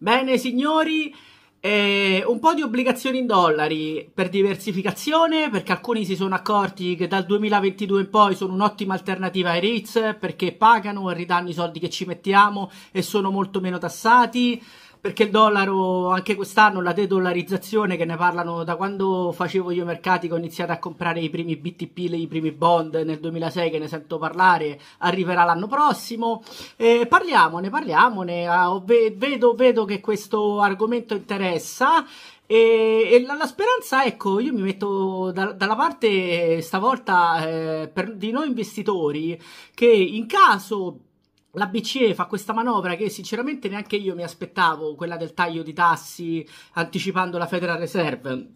Bene, signori, eh, un po' di obbligazioni in dollari per diversificazione, perché alcuni si sono accorti che dal 2022 in poi sono un'ottima alternativa ai REITs, perché pagano e ridanno i soldi che ci mettiamo e sono molto meno tassati perché il dollaro anche quest'anno la dedollarizzazione che ne parlano da quando facevo io mercati che ho iniziato a comprare i primi BTP, i primi bond nel 2006 che ne sento parlare arriverà l'anno prossimo eh, parliamone parliamone ah, vedo, vedo che questo argomento interessa e, e la, la, speranza, ecco, io mi metto da, dalla parte stavolta eh, per, di noi investitori che in caso la BCE fa questa manovra che sinceramente neanche io mi aspettavo, quella del taglio di tassi anticipando la Federal Reserve,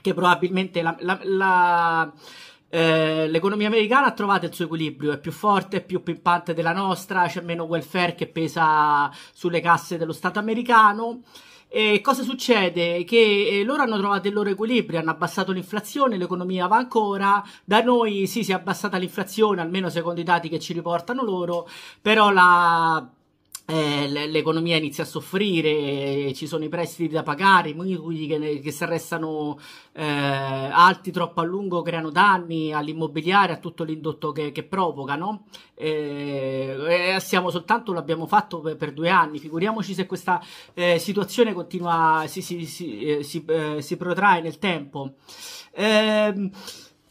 che probabilmente la, la, la eh, l'economia americana ha trovato il suo equilibrio, è più forte, è più pimpante della nostra, c'è meno welfare che pesa sulle casse dello Stato americano. E cosa succede? Che eh, loro hanno trovato il loro equilibrio, hanno abbassato l'inflazione, l'economia va ancora, da noi sì si è abbassata l'inflazione, almeno secondo i dati che ci riportano loro, però la eh, l'economia inizia a soffrire, ci sono i prestiti da pagare, i mutui che, che se restano eh, alti troppo a lungo creano danni all'immobiliare, a tutto l'indotto che, che no? Eh, eh, siamo soltanto, l'abbiamo fatto per, per, due anni, figuriamoci se questa eh, situazione continua, si, si, si, eh, si protrae nel tempo. Eh,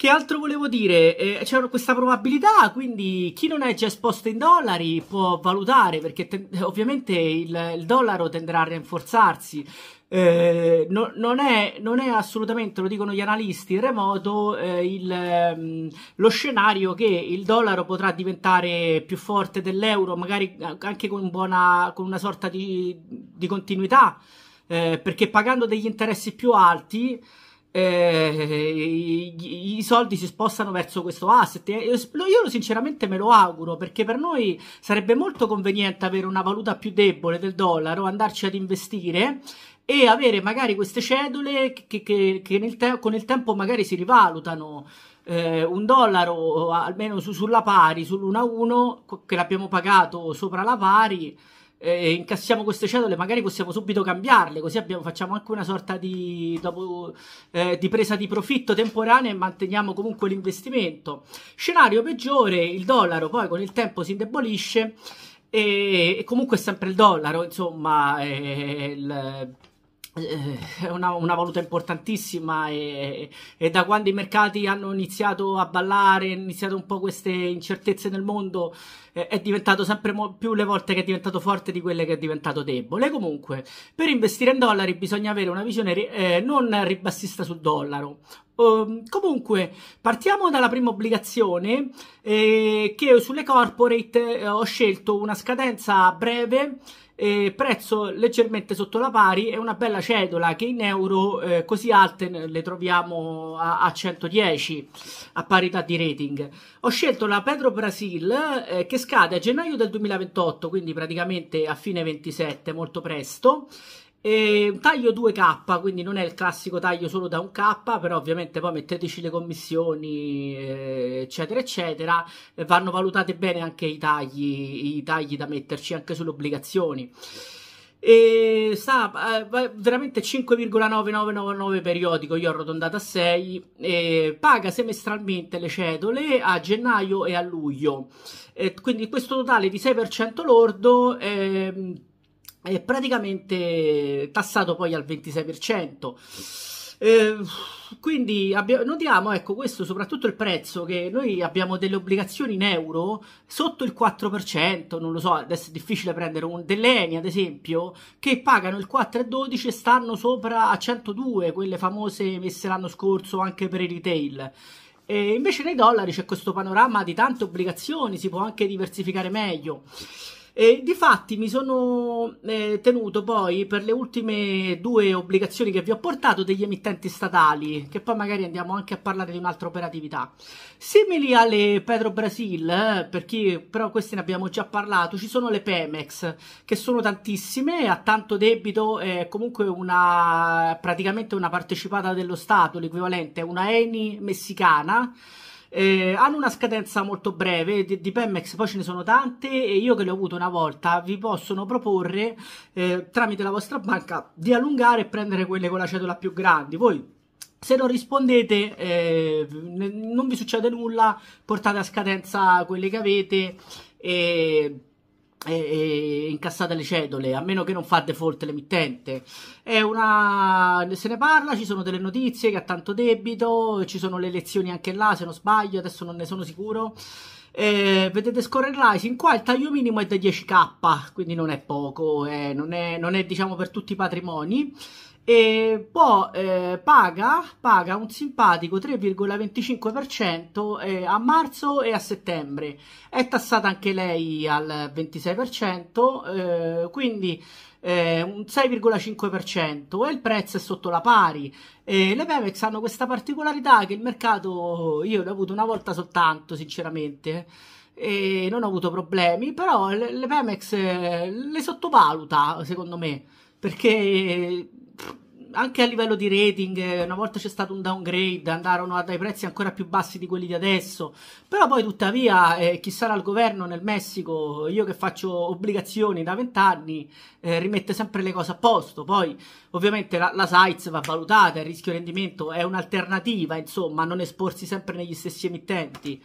che altro volevo dire? Eh, c'è questa probabilità, quindi chi non è già esposto in dollari può valutare, perché eh, ovviamente il, il, dollaro tenderà a rinforzarsi. Eh, no, non, è, non, è, assolutamente, lo dicono gli analisti in remoto, eh, il, ehm, lo scenario che il dollaro potrà diventare più forte dell'euro, magari anche con, buona, con una sorta di, di continuità, eh, perché pagando degli interessi più alti eh, i, i, soldi si spostano verso questo asset. Io, io sinceramente me lo auguro perché per noi sarebbe molto conveniente avere una valuta più debole del dollaro, andarci ad investire e avere magari queste cedole che, che, che te- con il tempo magari si rivalutano. Eh, un dollaro almeno su, sulla pari, sull'1-1 a che l'abbiamo pagato sopra la pari e incassiamo queste cedole, magari possiamo subito cambiarle, così abbiamo, facciamo anche una sorta di, dopo, eh, di presa di profitto temporanea e manteniamo comunque l'investimento. Scenario peggiore, il dollaro poi con il tempo si indebolisce e, e comunque è sempre il dollaro, insomma, eh, il, è una, una, valuta importantissima e, e, da quando i mercati hanno iniziato a ballare, hanno iniziato un po' queste incertezze nel mondo, è diventato sempre mo- più le volte che è diventato forte di quelle che è diventato debole. Comunque, per investire in dollari bisogna avere una visione ri- eh, non ribassista sul dollaro. Um, comunque, partiamo dalla prima obbligazione eh, che sulle corporate eh, ho scelto una scadenza breve eh, prezzo leggermente sotto la pari e una bella cedola che in euro eh, così alte le troviamo a, a, 110 a parità di rating. Ho scelto la Petro Brasil eh, che scade a gennaio del 2028, quindi praticamente a fine 27, molto presto. E taglio 2K, quindi non è il classico taglio solo da 1K, però ovviamente poi metteteci le commissioni, eh, eccetera, eccetera. Vanno valutate bene anche i tagli, i tagli da metterci anche sulle obbligazioni. E sta eh, veramente 5,999 periodico. Io ho arrotondato a 6. E paga semestralmente le cedole a gennaio e a luglio. E quindi questo totale di 6% lordo. Eh, è praticamente tassato poi al 26%. Ehm, quindi abbiamo, notiamo ecco, questo soprattutto il prezzo che noi abbiamo delle obbligazioni in euro sotto il 4%, non lo so, adesso è difficile prendere un dell'ENI ad esempio che pagano il 4,12 e stanno sopra a 102, quelle famose messe l'anno scorso anche per i retail. E invece nei dollari c'è questo panorama di tante obbligazioni, si può anche diversificare meglio. E difatti mi sono eh, tenuto poi per le ultime due obbligazioni che vi ho portato degli emittenti statali, che poi magari andiamo anche a parlare di un'altra operatività. Simili alle Petrobrasil, eh, per però queste ne abbiamo già parlato, ci sono le Pemex, che sono tantissime, a tanto debito eh, comunque una, praticamente una partecipata dello Stato, l'equivalente, una ENI messicana eh, hanno una scadenza molto breve, di, di Pemex poi ce ne sono tante e io che le ho avute una volta vi possono proporre eh, tramite la vostra banca di allungare e prendere quelle con la cedola più grandi. Voi se non rispondete, eh, non vi succede nulla, portate a scadenza quelle che avete e e, incassate le cedole, a meno che non fa default l'emittente. È una... se ne parla, ci sono delle notizie che ha tanto debito, ci sono le elezioni anche là, se non sbaglio, adesso non ne sono sicuro. Eh, vedete scorrere Rising qua il taglio minimo è da 10k quindi non è poco eh, non, è, non è diciamo per tutti i patrimoni e poi eh, paga, paga, un simpatico 3,25% eh, a marzo e a settembre. È tassata anche lei al 26%, eh, quindi eh, un 6,5% e il prezzo è sotto la pari. le Pemex hanno questa particolarità che il mercato, io l'ho avuto una volta soltanto, sinceramente eh, e non ho avuto problemi, però le, le Pemex eh, le sottovaluta, secondo me, perché anche a livello di rating, eh, una volta c'è stato un downgrade, andarono a dei prezzi ancora più bassi di quelli di adesso, però poi tuttavia eh, chi sarà al governo nel Messico, io che faccio obbligazioni da vent'anni, eh, rimette sempre le cose a posto, poi ovviamente la, la sites va valutata, il rischio rendimento è un'alternativa, insomma, non esporsi sempre negli stessi emittenti.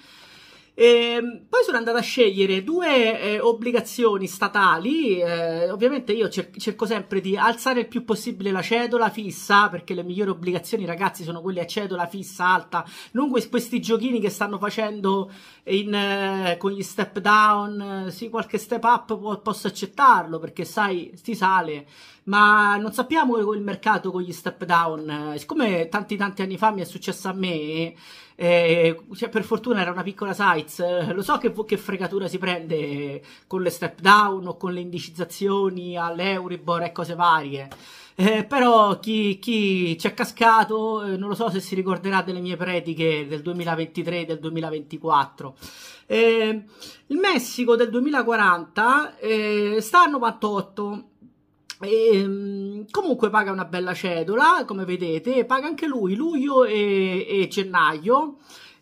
E ehm, poi sono andata a scegliere due eh, obbligazioni statali. Eh, ovviamente io cer- cerco sempre di alzare il più possibile la cedola fissa, perché le migliori obbligazioni, ragazzi, sono quelle a cedola fissa alta. Non questi giochini che stanno facendo in, eh, con gli step down, eh, sì, qualche step up po- posso accettarlo, perché sai, si sale ma non sappiamo il mercato con gli step down. Siccome tanti tanti anni fa mi è successo a me, eh, cioè, per fortuna era una piccola size. Eh, lo so che, che, fregatura si prende con le step down o con le indicizzazioni all'Euribor e cose varie. Eh, però chi, chi, ci è cascato eh, non lo so se si ricorderà delle mie prediche del 2023 e del 2024. Eh, il Messico del 2040 eh, sta a 98 e, ehm, comunque paga una bella cedola, come vedete, paga anche lui luglio e, e gennaio.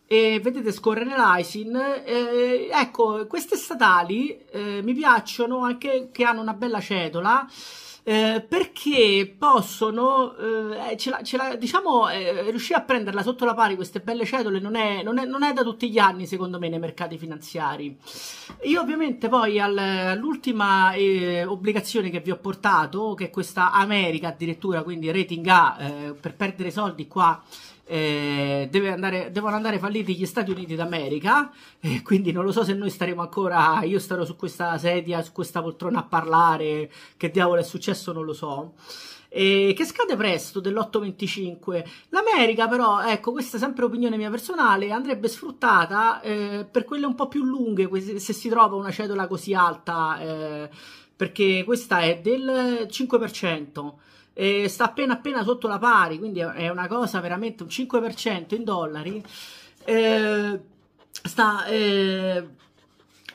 E vedete scorre nell'ISIN eh, ecco queste statali eh, mi piacciono anche che hanno una bella cedola eh, perché possono, eh, eh, ce la, ce la, diciamo, eh, riuscire a prenderla sotto la pari queste belle cedole non è, non, è, non è, da tutti gli anni, secondo me, nei mercati finanziari. Io ovviamente poi al, all'ultima eh, obbligazione che vi ho portato, che è questa America addirittura, quindi rating A, per perdere soldi qua eh, andare, devono andare falliti gli Stati Uniti d'America, eh, quindi non lo so se noi staremo ancora, io starò su questa sedia, su questa poltrona a parlare, che diavolo è successo non lo so. che scade presto dell'8.25. L'America, però, ecco, questa è sempre opinione mia personale, andrebbe sfruttata eh, per quelle un po' più lunghe, se si trova una cedola così alta, eh, perché questa è del 5% e sta appena appena sotto la pari, quindi è una cosa veramente un 5% in dollari. Eh, sta, eh,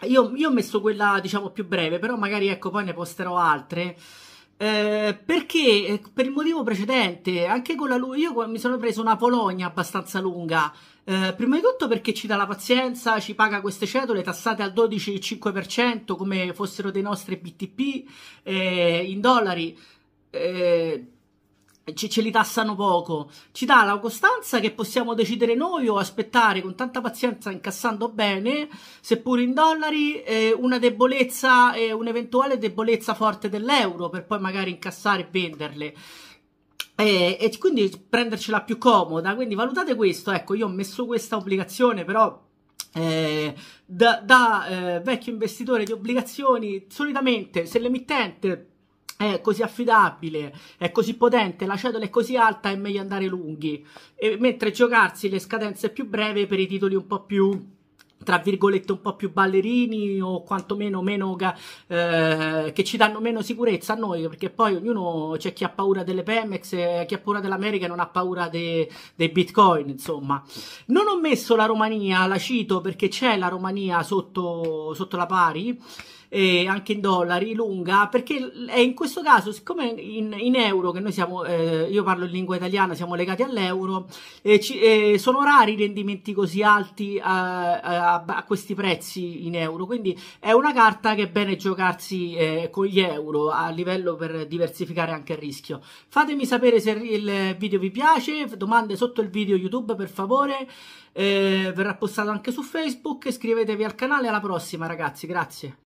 io, io, ho messo quella diciamo più breve, però magari ecco poi ne posterò altre. Eh, perché eh, per il motivo precedente, anche con la lui, io mi sono preso una Polonia abbastanza lunga. Eh, prima di tutto perché ci dà la pazienza, ci paga queste cedole tassate al 12,5% come fossero dei nostri BTP eh, in dollari eh, ce, li tassano poco, ci dà la costanza che possiamo decidere noi o aspettare con tanta pazienza, incassando bene, seppur in dollari, eh, una debolezza, eh, un'eventuale debolezza forte dell'euro per poi magari incassare e venderle. E, eh, e quindi prendercela più comoda. Quindi valutate questo. Ecco, io ho messo questa obbligazione, però. Eh, da, da eh, vecchio investitore di obbligazioni, solitamente se l'emittente è così affidabile, è così potente, la cedola è così alta, è meglio andare lunghi, e, mentre giocarsi le scadenze più breve per i titoli un po' più tra virgolette un po' più ballerini o quantomeno meno eh, che ci danno meno sicurezza a noi perché poi ognuno c'è chi ha paura delle Pemex chi ha paura dell'America e non ha paura dei de bitcoin insomma non ho messo la Romania la cito perché c'è la Romania sotto, sotto la pari eh, anche in dollari, lunga, perché è in questo caso, siccome in, in euro, che noi siamo, eh, io parlo in lingua italiana, siamo legati all'euro, eh, ci, eh, sono rari i rendimenti così alti a, a, a, questi prezzi in euro, quindi è una carta che è bene giocarsi eh, con gli euro a livello per diversificare anche il rischio. Fatemi sapere se il video vi piace, domande sotto il video YouTube per favore. Eh, verrà postato anche su Facebook. Iscrivetevi al canale, alla prossima ragazzi, grazie.